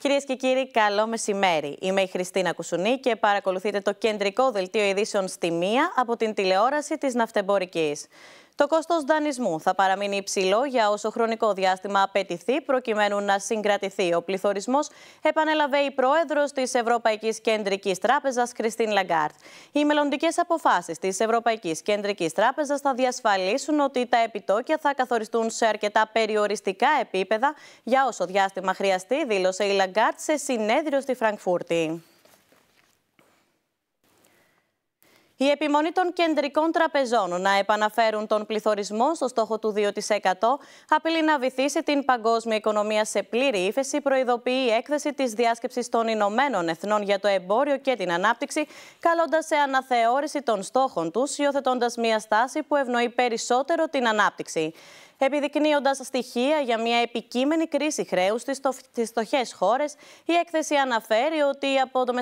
Κυρίες και κύριοι, καλό μεσημέρι. Είμαι η Χριστίνα Κουσουνή και παρακολουθείτε το κεντρικό δελτίο ειδήσεων στη Μία από την τηλεόραση της Ναυτεμπορικής. Το κόστος δανεισμού θα παραμείνει υψηλό για όσο χρονικό διάστημα απαιτηθεί, προκειμένου να συγκρατηθεί ο πληθωρισμός, επανέλαβε η πρόεδρος της Ευρωπαϊκής Κεντρικής Τράπεζας, Κριστίν Λαγκάρτ. Οι μελλοντικές αποφάσεις της Ευρωπαϊκής Κεντρικής Τράπεζας θα διασφαλίσουν ότι τα επιτόκια θα καθοριστούν σε αρκετά περιοριστικά επίπεδα για όσο διάστημα χρειαστεί, δήλωσε η Λαγκάρτ σε συνέδριο στη Φραγκφούρτη. Η επιμονή των κεντρικών τραπεζών να επαναφέρουν τον πληθωρισμό στο στόχο του 2% απειλεί να βυθίσει την παγκόσμια οικονομία σε πλήρη ύφεση, προειδοποιεί η έκθεση της διάσκεψης των Ηνωμένων Εθνών για το Εμπόριο και την Ανάπτυξη, καλώντας σε αναθεώρηση των στόχων τους, υιοθετώντας μια στάση που ευνοεί περισσότερο την ανάπτυξη. Επιδεικνύοντας στοιχεία για μια επικείμενη κρίση χρέους στις φτωχές χώρες, η έκθεση αναφέρει ότι οι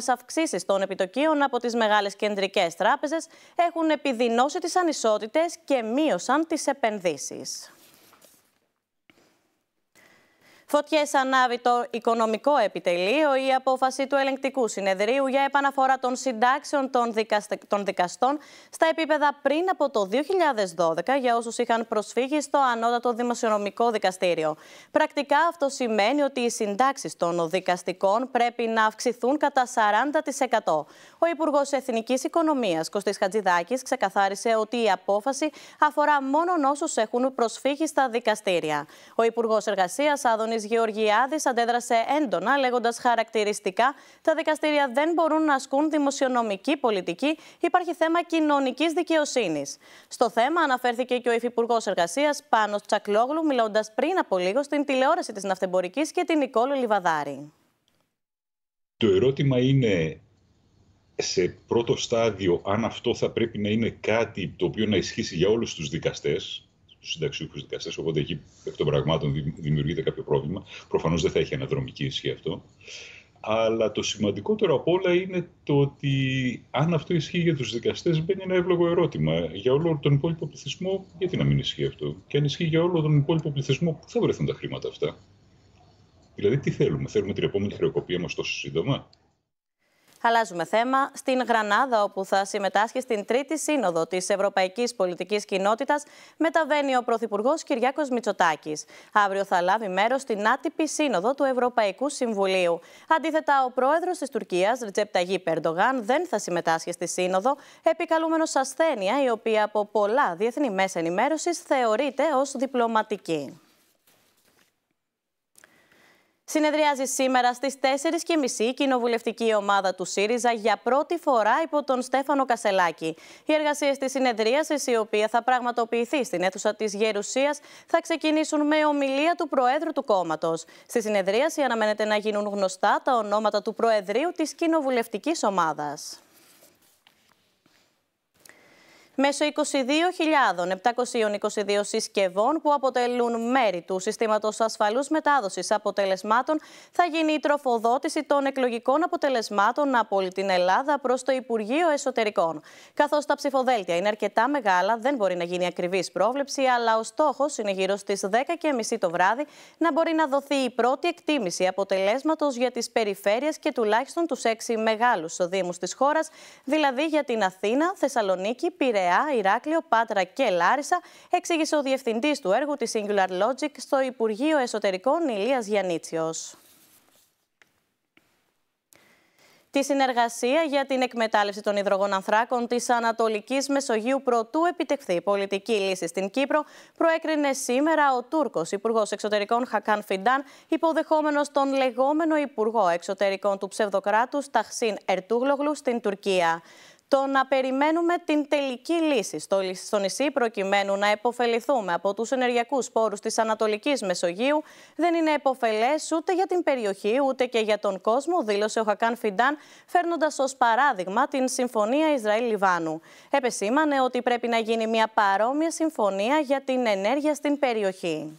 το αυξήσεις των επιτοκίων από τις μεγάλες κεντρικές τράπεζες έχουν επιδεινώσει τις ανισότητες και μείωσαν τις επενδύσεις. Φωτιές ανάβει το οικονομικό επιτελείο. Η απόφαση του ελεγκτικού συνεδρίου για επαναφορά των συντάξεων των, των δικαστών στα επίπεδα πριν από το 2012 για όσους είχαν προσφύγει στο ανώτατο δημοσιονομικό δικαστήριο. Πρακτικά αυτό σημαίνει ότι οι συντάξεις των δικαστικών πρέπει να αυξηθούν κατά 40%. Ο Υπουργός Εθνικής Οικονομίας Κωστής Χατζηδάκης ξεκαθάρισε ότι η απόφαση αφορά μόνο όσους έχουν προσφύγει στα δικαστήρια. Ο Υπουργός Εργασίας Άδωνης Γιάννη Γεωργιάδης αντέδρασε έντονα λέγοντας χαρακτηριστικά «Τα δικαστήρια δεν μπορούν να ασκούν δημοσιονομική πολιτική, υπάρχει θέμα κοινωνικής δικαιοσύνης. Στο θέμα αναφέρθηκε και ο Υφυπουργός Εργασίας Πάνος Τσακλόγλου μιλώντας πριν από λίγο στην τηλεόραση της Ναυτεμπορικής και την Νικόλου Λιβαδάρη. Το ερώτημα είναι σε πρώτο στάδιο αν αυτό θα πρέπει να είναι κάτι το οποίο να ισχύσει για όλους τους δικαστές στους συνταξιούχους δικαστές. Οπότε εκεί εκ των πραγμάτων δημιουργείται κάποιο πρόβλημα. Προφανώς δεν θα έχει αναδρομική ισχύ αυτό. Αλλά το σημαντικότερο από όλα είναι το ότι αν αυτό ισχύει για τους δικαστές, μπαίνει ένα εύλογο ερώτημα. Για όλο τον υπόλοιπο πληθυσμό, γιατί να μην ισχύει αυτό. Και αν ισχύει για όλο τον υπόλοιπο πληθυσμό, πού θα βρεθούν τα χρήματα αυτά. Δηλαδή, τι θέλουμε, θέλουμε την επόμενη χρεοκοπία μας τόσο σύντομα. Αλλάζουμε θέμα στην Γρανάδα, όπου θα συμμετάσχει στην τρίτη σύνοδο της Ευρωπαϊκής Πολιτικής Κοινότητας, μεταβαίνει ο Πρωθυπουργός Κυριάκος Μητσοτάκης. Αύριο θα λάβει μέρος στην άτυπη σύνοδο του Ευρωπαϊκού Συμβουλίου. Αντίθετα, ο πρόεδρος της Τουρκίας, Ρετζέπ Ταγί Περντογάν, δεν θα συμμετάσχει στη σύνοδο, επικαλούμενος ασθένεια, η οποία από πολλά διεθνή μέσα ενημέρωσης θεωρείται ως διπλωματική. Συνεδριάζει σήμερα στις 4.30 η κοινοβουλευτική ομάδα του ΣΥΡΙΖΑ για πρώτη φορά υπό τον Στέφανο Κασελάκη. Οι εργασίες της συνεδρίασης, η οποία θα πραγματοποιηθεί στην αίθουσα της Γερουσίας, θα ξεκινήσουν με ομιλία του Προέδρου του κόμματος. Στη συνεδρίαση αναμένεται να γίνουν γνωστά τα ονόματα του Προεδρείου της κοινοβουλευτικής ομάδας μέσω 22.722 συσκευών που αποτελούν μέρη του συστήματος ασφαλούς μετάδοσης αποτελεσμάτων θα γίνει η τροφοδότηση των εκλογικών αποτελεσμάτων από όλη την Ελλάδα προς το Υπουργείο Εσωτερικών. Καθώς τα ψηφοδέλτια είναι αρκετά μεγάλα, δεν μπορεί να γίνει ακριβής πρόβλεψη, αλλά ο στόχος είναι γύρω στις 10.30 το βράδυ να μπορεί να δοθεί η πρώτη εκτίμηση αποτελέσματος για τις περιφέρειες και τουλάχιστον τους έξι μεγάλους δήμους της χώρας, δηλαδή για την Αθήνα, Θεσσαλονίκη, Πειραιά, Πειραιά, Ηράκλειο, Πάτρα και Λάρισα, εξήγησε ο διευθυντής του έργου της Singular Logic στο Υπουργείο Εσωτερικών Ηλίας Γιαννίτσιος. Τη συνεργασία για την εκμετάλλευση των υδρογοναθράκων της Ανατολικής Μεσογείου προτού επιτευχθεί πολιτική λύση στην Κύπρο, προέκρινε σήμερα ο Τούρκος Υπουργός Εξωτερικών Χακάν Φιντάν, υποδεχόμενος τον λεγόμενο Υπουργό Εξωτερικών του ψευδοκράτους Ταχσίν Ερτούγλογλου στην Τουρκία το να περιμένουμε την τελική λύση στο νησί προκειμένου να επωφεληθούμε από τους ενεργειακούς πόρους της Ανατολικής Μεσογείου δεν είναι επωφελές ούτε για την περιοχή ούτε και για τον κόσμο, δήλωσε ο Χακάν Φιντάν φέρνοντας ως παράδειγμα την Συμφωνία Ισραήλ-Λιβάνου. Επεσήμανε ότι πρέπει να γίνει μια παρόμοια συμφωνία για την ενέργεια στην περιοχή.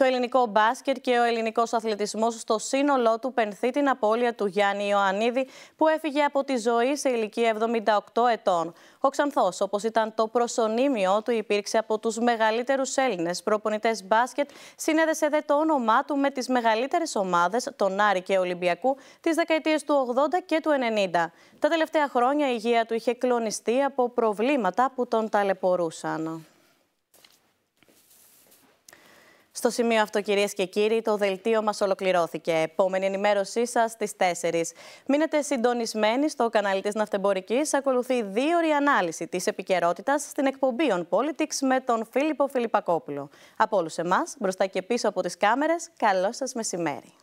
Το ελληνικό μπάσκετ και ο ελληνικός αθλητισμός στο σύνολό του πενθεί την απώλεια του Γιάννη Ιωαννίδη, που έφυγε από τη ζωή σε ηλικία 78 ετών. Ο Ξανθός, όπως ήταν το προσωνύμιο του, υπήρξε από τους μεγαλύτερους Έλληνες προπονητές μπάσκετ, συνέδεσε δε το όνομά του με τις μεγαλύτερες ομάδες, τον Άρη και Ολυμπιακού, τις δεκαετίες του 80 και του 90. Τα τελευταία χρόνια η υγεία του είχε κλονιστεί από προβλήματα που τον ταλαιπωρούσαν. Στο σημείο αυτό, κυρίες και κύριοι, το δελτίο μας ολοκληρώθηκε. Επόμενη ενημέρωσή σας στις 4. Μείνετε συντονισμένοι στο κανάλι της Ναυτεμπορικής. Ακολουθεί δυο ώρε ανάλυση της επικαιρότητας στην εκπομπή On Politics με τον Φίλιππο Φιλιππακόπουλο. Από όλους εμάς, μπροστά και πίσω από τις κάμερες, καλό σας μεσημέρι.